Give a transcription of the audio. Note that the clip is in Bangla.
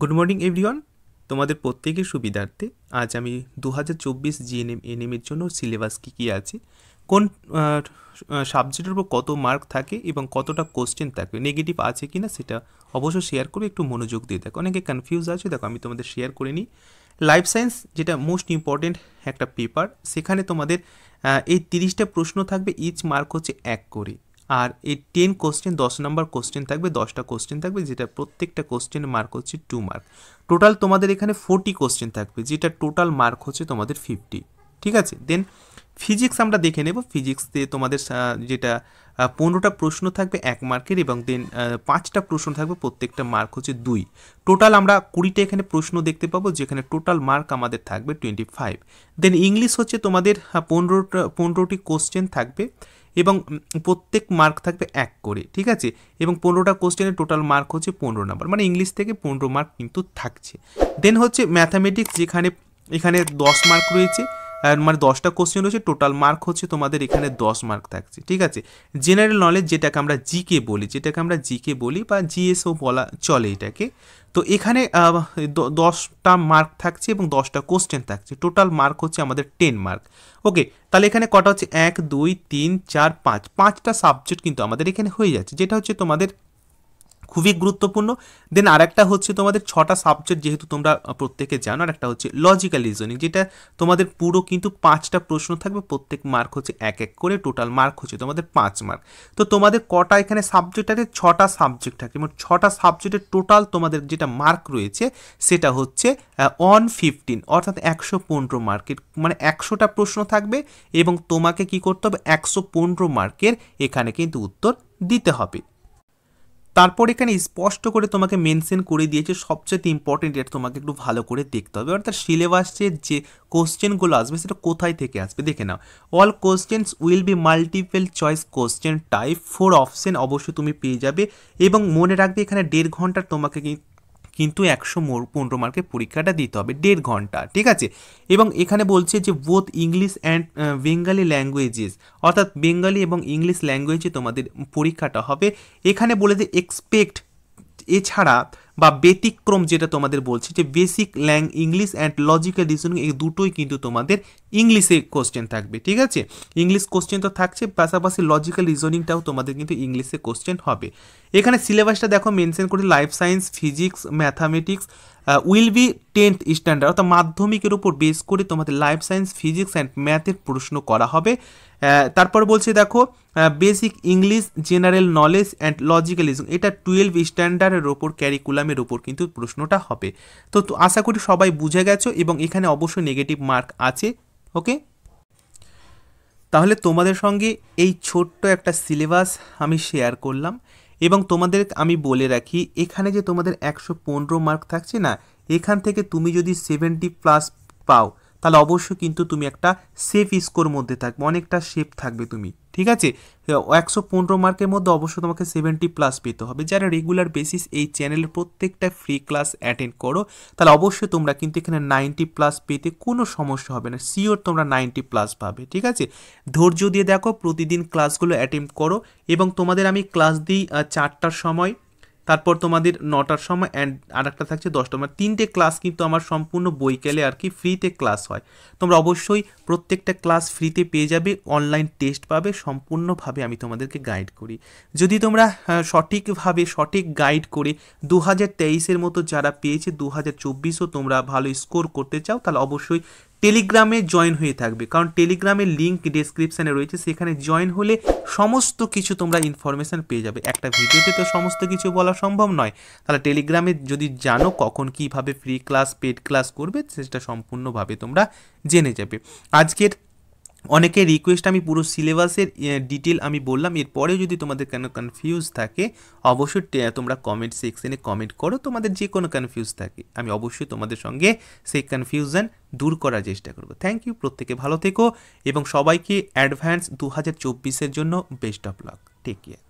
গুড মর্নিং এভরিওয়ান তোমাদের প্রত্যেকের সুবিধার্থে আজ আমি দু হাজার চব্বিশ জিএনএম এনএমের জন্য সিলেবাস কী কী আছে কোন সাবজেক্টের উপর কত মার্ক থাকে এবং কতটা কোশ্চেন থাকে নেগেটিভ আছে কি না সেটা অবশ্য শেয়ার করে একটু মনোযোগ দিয়ে দেখো অনেকে কনফিউজ আছে দেখো আমি তোমাদের শেয়ার করে নিই লাইফ সায়েন্স যেটা মোস্ট ইম্পর্টেন্ট একটা পেপার সেখানে তোমাদের এই তিরিশটা প্রশ্ন থাকবে ইচ মার্ক হচ্ছে এক করে আর এই টেন কোশ্চেন দশ নম্বর কোশ্চেন থাকবে দশটা কোশ্চেন থাকবে যেটা প্রত্যেকটা কোশ্চেন মার্ক হচ্ছে টু মার্ক টোটাল তোমাদের এখানে ফোরটি কোশ্চেন থাকবে যেটা টোটাল মার্ক হচ্ছে তোমাদের ফিফটি ঠিক আছে দেন ফিজিক্স আমরা দেখে নেব ফিজিক্সতে তোমাদের যেটা পনেরোটা প্রশ্ন থাকবে এক মার্কের এবং দেন পাঁচটা প্রশ্ন থাকবে প্রত্যেকটা মার্ক হচ্ছে দুই টোটাল আমরা কুড়িটা এখানে প্রশ্ন দেখতে পাবো যেখানে টোটাল মার্ক আমাদের থাকবে টোয়েন্টি ফাইভ দেন ইংলিশ হচ্ছে তোমাদের পনেরোটা পনেরোটি কোশ্চেন থাকবে এবং প্রত্যেক মার্ক থাকবে এক করে ঠিক আছে এবং পনেরোটা কোশ্চেনের টোটাল মার্ক হচ্ছে পনেরো নাম্বার মানে ইংলিশ থেকে পনেরো মার্ক কিন্তু থাকছে দেন হচ্ছে ম্যাথামেটিক্স যেখানে এখানে দশ মার্ক রয়েছে মানে দশটা কোশ্চেন রয়েছে টোটাল মার্ক হচ্ছে তোমাদের এখানে দশ মার্ক থাকছে ঠিক আছে জেনারেল নলেজ যেটাকে আমরা জিকে বলি যেটাকে আমরা জিকে বলি বা জিএসও বলা চলে এটাকে তো এখানে দশটা মার্ক থাকছে এবং দশটা কোশ্চেন থাকছে টোটাল মার্ক হচ্ছে আমাদের টেন মার্ক ওকে তাহলে এখানে কটা হচ্ছে এক দুই তিন চার পাঁচ পাঁচটা সাবজেক্ট কিন্তু আমাদের এখানে হয়ে যাচ্ছে যেটা হচ্ছে তোমাদের খুবই গুরুত্বপূর্ণ দেন আরেকটা হচ্ছে তোমাদের ছটা সাবজেক্ট যেহেতু তোমরা প্রত্যেকে জানো আর একটা হচ্ছে লজিক্যাল রিজনিং যেটা তোমাদের পুরো কিন্তু পাঁচটা প্রশ্ন থাকবে প্রত্যেক মার্ক হচ্ছে এক এক করে টোটাল মার্ক হচ্ছে তোমাদের পাঁচ মার্ক তো তোমাদের কটা এখানে সাবজেক্ট আছে ছটা সাবজেক্ট থাকে এবং ছটা সাবজেক্টের টোটাল তোমাদের যেটা মার্ক রয়েছে সেটা হচ্ছে ওয়ান ফিফটিন অর্থাৎ একশো পনেরো মার্কের মানে একশোটা প্রশ্ন থাকবে এবং তোমাকে কি করতে হবে একশো পনেরো মার্কের এখানে কিন্তু উত্তর দিতে হবে তারপর এখানে স্পষ্ট করে তোমাকে মেনশন করে দিয়েছে সবচেয়ে ইম্পর্টেন্ট এটা তোমাকে একটু ভালো করে দেখতে হবে অর্থাৎ সিলেবাসের যে কোশ্চেনগুলো আসবে সেটা কোথায় থেকে আসবে দেখে নাও all questions will be multiple choice question type four option অবশ্যই তুমি পেয়ে যাবে এবং মনে রাখবে এখানে দেড় ঘন্টার তোমাকে কিন্তু একশো পনেরো মার্কের পরীক্ষাটা দিতে হবে দেড় ঘন্টা ঠিক আছে এবং এখানে বলছে যে both English and Bengali languages অর্থাৎ বেঙ্গালি এবং ইংলিশ ল্যাঙ্গুয়েজে তোমাদের পরীক্ষাটা হবে এখানে বলে যে এক্সপেক্ট এছাড়া বা ব্যতিক্রম যেটা তোমাদের বলছি যে বেসিক ল্যাং ইংলিশ অ্যান্ড লজিক্যাল রিজনিং এই দুটোই কিন্তু তোমাদের ইংলিশে কোশ্চেন থাকবে ঠিক আছে ইংলিশ কোশ্চেন তো থাকছে পাশাপাশি লজিক্যাল রিজনিংটাও তোমাদের কিন্তু ইংলিশে কোশ্চেন হবে এখানে সিলেবাসটা দেখো মেনশন করে life science physics mathematics will be tenth standard অর্থাৎ মাধ্যমিকের উপর বেস করে তোমাদের লাইফ সায়েন্স ফিজিক্স অ্যান্ড ম্যাথের প্রশ্ন করা হবে তারপর বলছে দেখো basic English general knowledge and logical এটা টুয়েলভ স্ট্যান্ডার্ডের ওপর ক্যারিকুলামের ওপর কিন্তু প্রশ্নটা হবে তো আশা করি সবাই বুঝে গেছো এবং এখানে অবশ্যই নেগেটিভ মার্ক আছে ওকে তাহলে তোমাদের সঙ্গে এই ছোট্ট একটা সিলেবাস আমি শেয়ার করলাম এবং তোমাদের আমি বলে রাখি এখানে যে তোমাদের একশো পনেরো মার্ক থাকছে না এখান থেকে তুমি যদি সেভেন্টি প্লাস পাও তাহলে অবশ্যই কিন্তু তুমি একটা সেফ স্কোর মধ্যে থাকবে অনেকটা সেফ থাকবে তুমি ঠিক আছে একশো পনেরো মার্কের মধ্যে অবশ্যই তোমাকে সেভেন্টি প্লাস পেতে হবে যারা রেগুলার বেসিস এই চ্যানেলের প্রত্যেকটা ফ্রি ক্লাস অ্যাটেন্ড করো তাহলে অবশ্যই তোমরা কিন্তু এখানে নাইনটি প্লাস পেতে কোনো সমস্যা হবে না সিওর তোমরা নাইনটি প্লাস পাবে ঠিক আছে ধৈর্য দিয়ে দেখো প্রতিদিন ক্লাসগুলো অ্যাটেম্প করো এবং তোমাদের আমি ক্লাস দিই চারটার সময় তারপর তোমাদের নটার সময় অ্যান্ড আরেকটা থাকছে দশটা মানে তিনটে ক্লাস কিন্তু আমার সম্পূর্ণ বইকেলে আর কি ফ্রিতে ক্লাস হয় তোমরা অবশ্যই প্রত্যেকটা ক্লাস ফ্রিতে পেয়ে যাবে অনলাইন টেস্ট পাবে সম্পূর্ণভাবে আমি তোমাদেরকে গাইড করি যদি তোমরা হ্যাঁ, সঠিকভাবে সঠিক গাইড করে দু হাজার তেইশের মতো যারা পেয়েছে দু হাজার তোমরা ভালো স্কোর করতে চাও তাহলে অবশ্যই টেলিগ্রামে জয়েন হয়ে থাকবে কারণ টেলিগ্রামের লিঙ্ক ডিসক্রিপশানে রয়েছে সেখানে জয়েন হলে সমস্ত কিছু তোমরা ইনফরমেশান পেয়ে যাবে একটা ভিডিওতে তো সমস্ত কিছু বলা সম্ভব নয় তাহলে টেলিগ্রামে যদি জানো কখন কিভাবে ফ্রি ক্লাস পেড ক্লাস করবে সেটা সম্পূর্ণভাবে তোমরা জেনে যাবে আজকের অনেকে রিকোয়েস্ট আমি পুরো সিলেবাসের ডিটেল আমি বললাম এরপরে যদি তোমাদের কেন কনফিউজ থাকে অবশ্যই তোমরা কমেন্ট সেকশনে কমেন্ট করো তোমাদের যে কোনো কনফিউজ থাকে আমি অবশ্যই তোমাদের সঙ্গে সেই কনফিউশন দূর করার চেষ্টা করব থ্যাংক ইউ প্রত্যেকে ভালো থেকো এবং সবাইকে অ্যাডভান্স দু হাজার জন্য best of luck take care